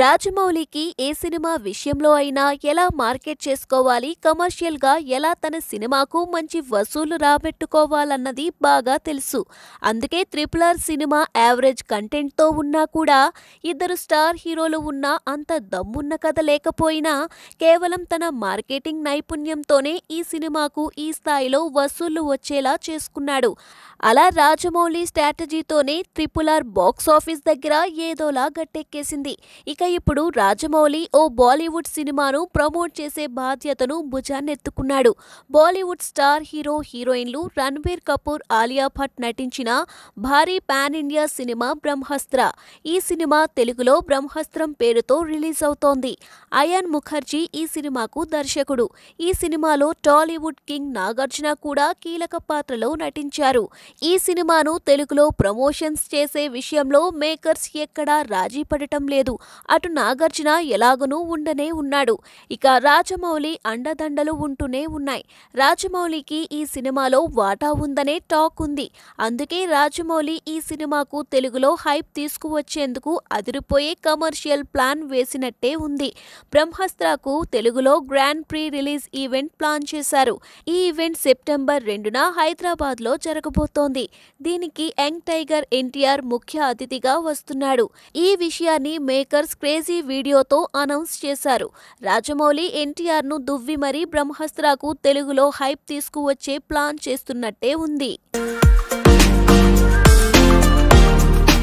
రాజమౌళికి ఏ cinema విషయంలో అయినా ఎలా మార్కెట్ చేసుకోవాలి కమర్షియల్గా ఎలా తన సినిమాకు మంచి వసూలు రాబెట్టుకోవాలన్నది బాగా తెలుసు అందుకే త్రిపుల్ ఆర్ సినిమా యావరేజ్ కంటెంట్తో ఉన్నా కూడా ఇద్దరు స్టార్ హీరోలు ఉన్నా అంత దమ్మున్న కథ లేకపోయినా కేవలం తన మార్కెటింగ్ నైపుణ్యంతోనే ఈ సినిమాకు ఈ స్థాయిలో వసూళ్లు వచ్చేలా చేసుకున్నాడు అలా రాజమౌళి స్ట్రాటజీతోనే త్రిపుల్ ఆర్ బాక్సాఫీస్ దగ్గర ఏదోలా గట్టెక్కేసింది ఇక ఇప్పుడు రాజమౌళి ఓ బాలీవుడ్ సినిమాను ప్రమోట్ చేసే బాధ్యతను భుజాన్నెత్తుకున్నాడు బాలీవుడ్ స్టార్ హీరో హీరోయిన్లు రణ్బీర్ కపూర్ ఆలియా భట్ నటించిన భారీ పాన్ ఇండియా సినిమా బ్రహ్మస్త్ర ఈ సినిమా తెలుగులో బ్రహ్మస్త్రం పేరుతో రిలీజ్ అవుతోంది అయాన్ ముఖర్జీ ఈ సినిమాకు దర్శకుడు ఈ సినిమాలో టాలీవుడ్ కింగ్ నాగార్జున కూడా కీలక పాత్రలో నటించారు ఈ సినిమాను తెలుగులో ప్రమోషన్స్ చేసే విషయంలో మేకర్స్ ఎక్కడా రాజీ పడటం లేదు అటు నాగార్జున ఎలాగనూ ఉండనే ఉన్నాడు ఇక రాజమౌళి అండదండలు ఉంటూనే ఉన్నాయి రాజమౌళికి ఈ సినిమాలో వాటా ఉందనే టాక్ ఉంది అందుకే రాజమౌళి ఈ సినిమాకు తెలుగులో హైప్ తీసుకువచ్చేందుకు అదిరిపోయే కమర్షియల్ ప్లాన్ వేసినట్టే ఉంది బ్రహ్మస్త్రకు తెలుగులో grand pre release event plan చేశారు ఈ ఈవెంట్ సెప్టెంబర్ రెండున హైదరాబాద్లో జరగబోతోంది దీనికి యంగ్ టైగర్ ఎన్టీఆర్ ముఖ్య అతిథిగా వస్తున్నాడు ఈ విషయాన్ని మేకర్స్ క్రేజీ వీడియోతో అనౌన్స్ చేశారు రాజమౌళి ఎన్టీఆర్ ను దువ్వి మరీ బ్రహ్మాస్త్రాకు తెలుగులో హైప్ తీసుకువచ్చే ప్లాన్ చేస్తున్నట్టే ఉంది